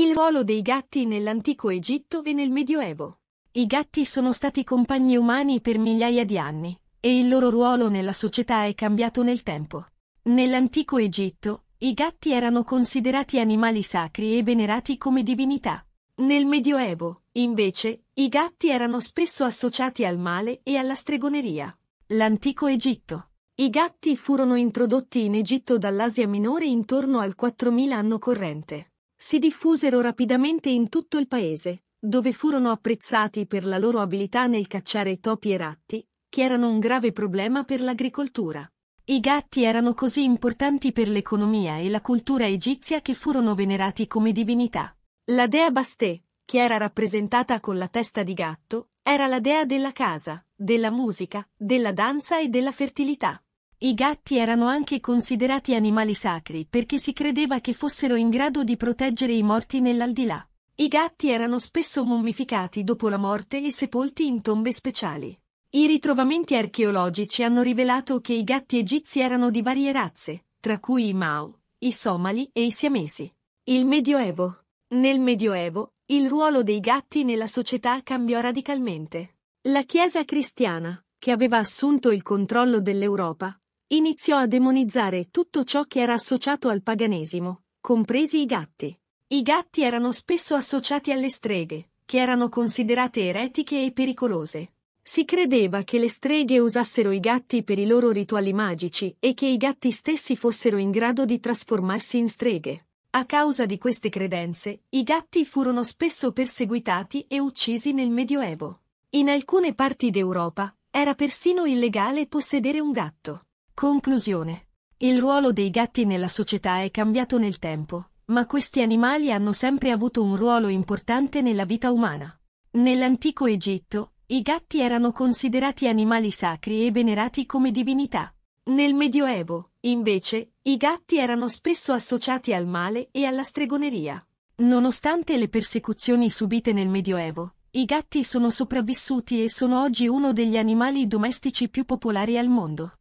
Il ruolo dei gatti nell'antico Egitto e nel Medioevo. I gatti sono stati compagni umani per migliaia di anni, e il loro ruolo nella società è cambiato nel tempo. Nell'antico Egitto, i gatti erano considerati animali sacri e venerati come divinità. Nel Medioevo, invece, i gatti erano spesso associati al male e alla stregoneria. L'antico Egitto. I gatti furono introdotti in Egitto dall'Asia Minore intorno al 4000 anno corrente si diffusero rapidamente in tutto il paese, dove furono apprezzati per la loro abilità nel cacciare topi e ratti, che erano un grave problema per l'agricoltura. I gatti erano così importanti per l'economia e la cultura egizia che furono venerati come divinità. La dea Bastè, che era rappresentata con la testa di gatto, era la dea della casa, della musica, della danza e della fertilità. I gatti erano anche considerati animali sacri perché si credeva che fossero in grado di proteggere i morti nell'aldilà. I gatti erano spesso mummificati dopo la morte e sepolti in tombe speciali. I ritrovamenti archeologici hanno rivelato che i gatti egizi erano di varie razze, tra cui i Mao, i Somali e i Siamesi. Il Medioevo. Nel Medioevo, il ruolo dei gatti nella società cambiò radicalmente. La Chiesa cristiana, che aveva assunto il controllo dell'Europa, Iniziò a demonizzare tutto ciò che era associato al paganesimo, compresi i gatti. I gatti erano spesso associati alle streghe, che erano considerate eretiche e pericolose. Si credeva che le streghe usassero i gatti per i loro rituali magici e che i gatti stessi fossero in grado di trasformarsi in streghe. A causa di queste credenze, i gatti furono spesso perseguitati e uccisi nel Medioevo. In alcune parti d'Europa era persino illegale possedere un gatto. Conclusione. Il ruolo dei gatti nella società è cambiato nel tempo, ma questi animali hanno sempre avuto un ruolo importante nella vita umana. Nell'antico Egitto, i gatti erano considerati animali sacri e venerati come divinità. Nel Medioevo, invece, i gatti erano spesso associati al male e alla stregoneria. Nonostante le persecuzioni subite nel Medioevo, i gatti sono sopravvissuti e sono oggi uno degli animali domestici più popolari al mondo.